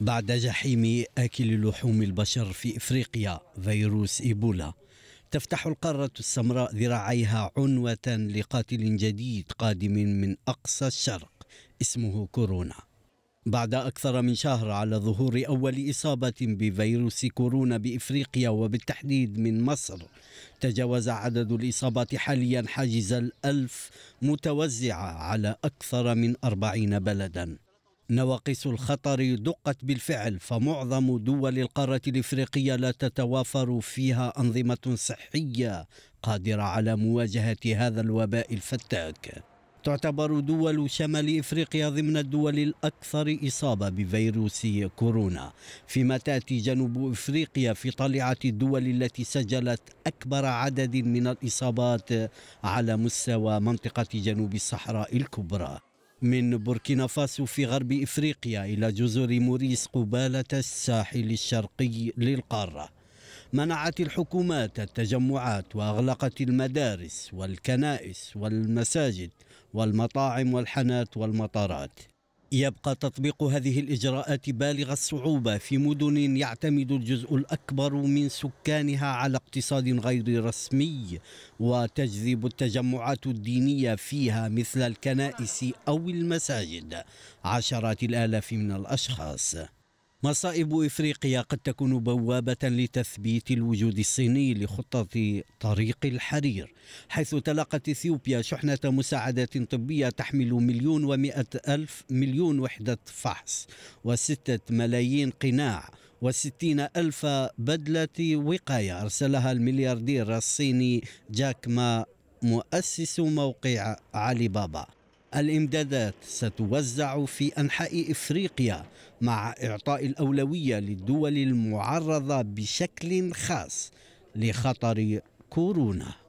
بعد جحيم آكل لحوم البشر في إفريقيا فيروس إيبولا تفتح القارة السمراء ذراعيها عنوة لقاتل جديد قادم من أقصى الشرق اسمه كورونا بعد أكثر من شهر على ظهور أول إصابة بفيروس كورونا بإفريقيا وبالتحديد من مصر تجاوز عدد الإصابات حاليا حاجز الألف متوزعة على أكثر من أربعين بلداً نواقص الخطر دقت بالفعل فمعظم دول القارة الإفريقية لا تتوافر فيها أنظمة صحية قادرة على مواجهة هذا الوباء الفتاك تعتبر دول شمال افريقيا ضمن الدول الاكثر اصابه بفيروس كورونا فيما تاتي جنوب افريقيا في طليعه الدول التي سجلت اكبر عدد من الاصابات على مستوى منطقه جنوب الصحراء الكبرى من بوركينا فاسو في غرب إفريقيا إلى جزر موريس قبالة الساحل الشرقي للقارة منعت الحكومات التجمعات وأغلقت المدارس والكنائس والمساجد والمطاعم والحانات والمطارات يبقى تطبيق هذه الإجراءات بالغ الصعوبة في مدن يعتمد الجزء الأكبر من سكانها على اقتصاد غير رسمي وتجذب التجمعات الدينية فيها مثل الكنائس أو المساجد عشرات الآلاف من الأشخاص مصائب افريقيا قد تكون بوابه لتثبيت الوجود الصيني لخطه طريق الحرير حيث تلقت اثيوبيا شحنه مساعدات طبيه تحمل مليون ومائه الف مليون وحده فحص وسته ملايين قناع وستين ألف بدلة وقاية أرسلها الملياردير الصيني جاك ما مؤسس موقع علي بابا الامدادات ستوزع في انحاء افريقيا مع اعطاء الاولويه للدول المعرضه بشكل خاص لخطر كورونا